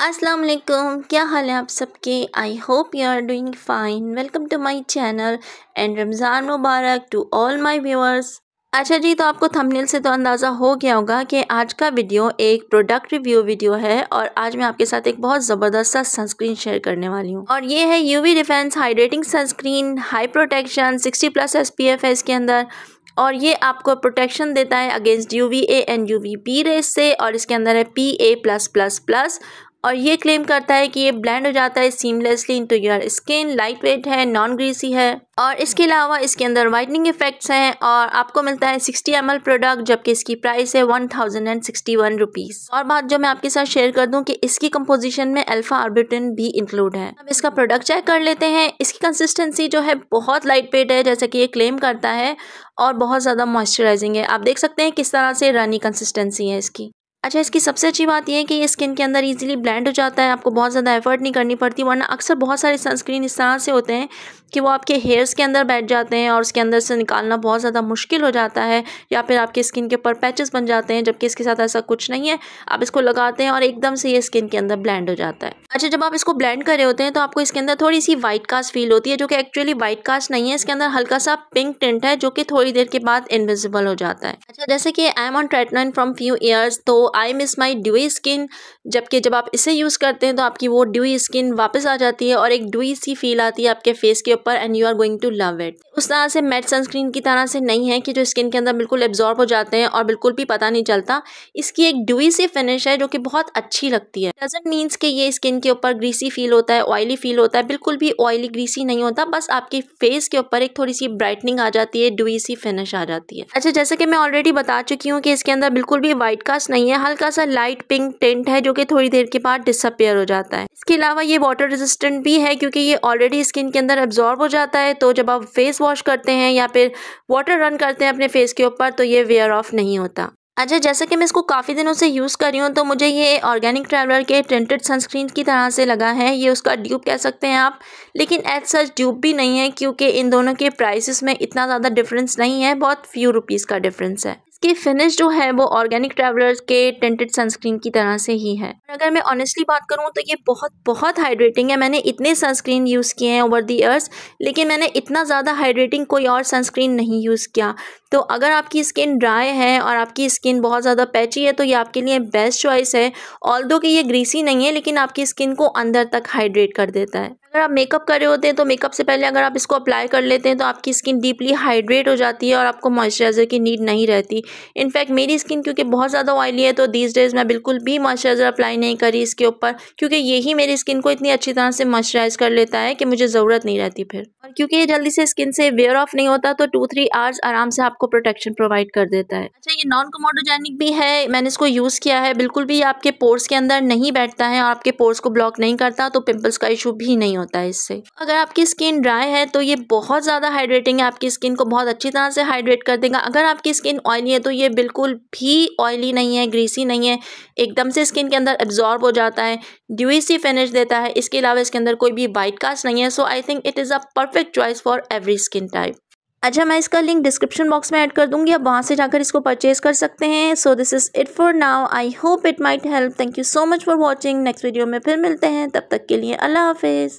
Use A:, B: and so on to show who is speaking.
A: अस्सलाम वालेकुम क्या हाल है आप सबके I hope you are doing fine welcome to my channel and Ramzan मुबारक टू ऑल माय व्यूअर्स अच्छा जी तो आपको थंबनेल से तो अंदाज़ा हो गया होगा कि आज का वीडियो एक प्रोडक्ट रिव्यू वीडियो है और आज मैं आपके साथ एक बहुत ज़बरदस्त सा सनस्क्रीन शेयर करने वाली हूँ और ये है UV defence hydrating sunscreen high protection sixty plus S F है इसके अंदर और ये आपको प्रोटेक्शन देता है against U V A and U V P rays से और इसके अंदर है P A plus plus plus और ये क्लेम करता है कि ये ब्लेंड हो जाता है seamlessly into your skin lightweight है नॉन ग्रीसी है और इसके अलावा इसके अंदर वाइटनिंग इफेक्ट्स हैं और आपको मिलता है 60 एम प्रोडक्ट जबकि इसकी प्राइस है 1061 रुपीज़ और बात जो मैं आपके साथ शेयर कर दूं कि इसकी कंपोजिशन में अल्फा आर्बिटिन भी इंक्लूड है अब इसका प्रोडक्ट चेक कर लेते हैं इसकी कंसिस्टेंसी जो है बहुत लाइट वेट है जैसा कि ये क्लेम करता है और बहुत ज़्यादा मॉइस्चराइजिंग है आप देख सकते हैं किस तरह से रनी कंसिस्टेंसी है इसकी अच्छा इसकी सबसे अच्छी बात यह है कि ये स्किन के अंदर इजीली ब्लेंड हो जाता है आपको बहुत ज़्यादा एफर्ट नहीं करनी पड़ती वरना अक्सर बहुत सारे सनस्क्रीन इस तरह से होते हैं कि वो आपके हेयर्स के अंदर बैठ जाते हैं और उसके अंदर से निकालना बहुत ज़्यादा मुश्किल हो जाता है या फिर आपके स्किन के ऊपर पैचेस बन जाते हैं जबकि इसके साथ ऐसा कुछ नहीं है आप इसको लगाते हैं और एकदम से ये स्किन के अंदर ब्लैंड हो जाता है अच्छा जब आप इसको ब्लैंड कर रहे होते हैं तो आपको इसके अंदर थोड़ी सी वाइट कास्ट फील होती है जो कि एक्चुअली वाइट कास्ट नहीं है इसके अंदर हल्का सा पिंक टेंट है जो कि थोड़ी देर के बाद इनविजिबल हो जाता है अच्छा जैसे कि I am on treatment from few years तो I miss my dewy skin जबकि जब आप इसे यूज़ करते हैं तो आपकी वो ड्यूई स्किन वापस आ जाती है और एक ड्यूई सी फील आती है आपके फेस के ऊपर and you are going to love it उस तरह से मेट सनस्क्रीन की तरह से नहीं है कि जो स्किन के अंदर बिल्कुल एब्जॉर्ब हो जाते हैं और बिल्कुल भी पता नहीं चलता इसकी एक ड्यूई सी फिनिश है जो कि बहुत अच्छी लगती है डजेंट मीन्स कि ये स्किन के ऊपर ग्रीसी फील होता है ऑयली फील होता है बिल्कुल भी ऑयली ग्रीसी नहीं होता बस आपके फेस के ऊपर एक थोड़ी सी ब्राइटनिंग आ जाती है ड्यूई सी फिनिश आ जाती है अच्छा जैसे कि मैं ऑलरेडी बता चुकी हूँ कि इसके अंदर बिल्कुल भी वाइट कास्ट नहीं है यहाँ हल्का सा लाइट पिंक टेंट है जो कि थोड़ी देर के बाद डिसअपेयर हो जाता है इसके अलावा ये वाटर रेजिस्टेंट भी है क्योंकि ये ऑलरेडी स्किन के अंदर एब्जॉर्ब हो जाता है तो जब आप फेस वॉश करते हैं या फिर वाटर रन करते हैं अपने फेस के ऊपर तो ये वेयर ऑफ नहीं होता अच्छा जैसे कि मैं इसको काफ़ी दिनों से यूज़ कर रही हूँ तो मुझे ये ऑर्गेनिक ट्रैवलर के प्रिंटेड सनस्क्रीन की तरह से लगा है ये उसका ड्यूब कह सकते हैं आप लेकिन एज सच ड्यूब भी नहीं है क्योंकि इन दोनों के प्राइसेस में इतना ज़्यादा डिफरेंस नहीं है बहुत फ्यू रुपीज़ का डिफरेंस है इसके फिनिश जो है वो ऑर्गेनिक ट्रेवलर्स के टेंटेड सनस्क्रीन की तरह से ही है अगर मैं ऑनेस्टली बात करूँ तो ये बहुत बहुत हाइड्रेटिंग है मैंने इतने सनस्क्रीन यूज़ किए हैं ओवर दी ईयर्स लेकिन मैंने इतना ज़्यादा हाइड्रेटिंग कोई और सनस्क्रीन नहीं यूज़ किया तो अगर आपकी स्किन ड्राई है और आपकी स्किन बहुत ज़्यादा पैची है तो ये आपके लिए बेस्ट चॉइस है ऑल दो कि ये ग्रीसी नहीं है लेकिन आपकी स्किन को अंदर तक हाइड्रेट कर देता है अगर आप मेकअप कर रहे होते हैं तो मेकअप से पहले अगर आप इसको अप्लाई कर लेते हैं तो आपकी स्किन डीपली हाइड्रेट हो जाती है और आपको मॉइस्चराइज़र की नीड नहीं रहती इनफैक्ट मेरी स्किन क्योंकि बहुत ज़्यादा ऑयली है तो दीज डेज़ मैं बिल्कुल भी मॉइस्चराइज़र अप्लाई नहीं करी इसके ऊपर क्योंकि यही मेरी स्किन को इतनी अच्छी तरह से मॉइस्चराइज़ कर लेता है कि मुझे ज़रूरत नहीं रहती फिर और क्योंकि ये जल्दी से स्किन से वेयर ऑफ नहीं होता तो टू थ्री आवर्स आराम से आपको प्रोटेक्शन प्रोवाइड कर देता है अच्छा ये नॉन कमोडोजेनिक भी है मैंने इसको यूज़ किया है बिल्कुल भी आपके पोर्स के अंदर नहीं बैठता है और आपके पोर्स को ब्लॉक नहीं करता तो पिम्पल्स का इशू भी नहीं नहीं होता है इससे अगर आपकी स्किन ड्राई है तो ये बहुत ज़्यादा हाइड्रेटिंग है आपकी स्किन को बहुत अच्छी तरह से हाइड्रेट कर देगा अगर आपकी स्किन ऑयली है तो ये बिल्कुल भी ऑयली नहीं है ग्रीसी नहीं है एकदम से स्किन के अंदर एब्जॉर्ब हो जाता है ड्यूई सी फिनिश देता है इसके अलावा इसके अंदर कोई भी वाइट कास्ट नहीं है so I think it is a perfect choice for every skin type अच्छा मैं इसका लिंक डिस्क्रिप्शन बॉक्स में ऐड कर दूंगी आप वहाँ से जाकर इसको परचेज कर सकते हैं so this is it for now I hope it might help thank you so much for watching next video में फिर मिलते हैं तब तक के लिए अल्लाह हाफिज़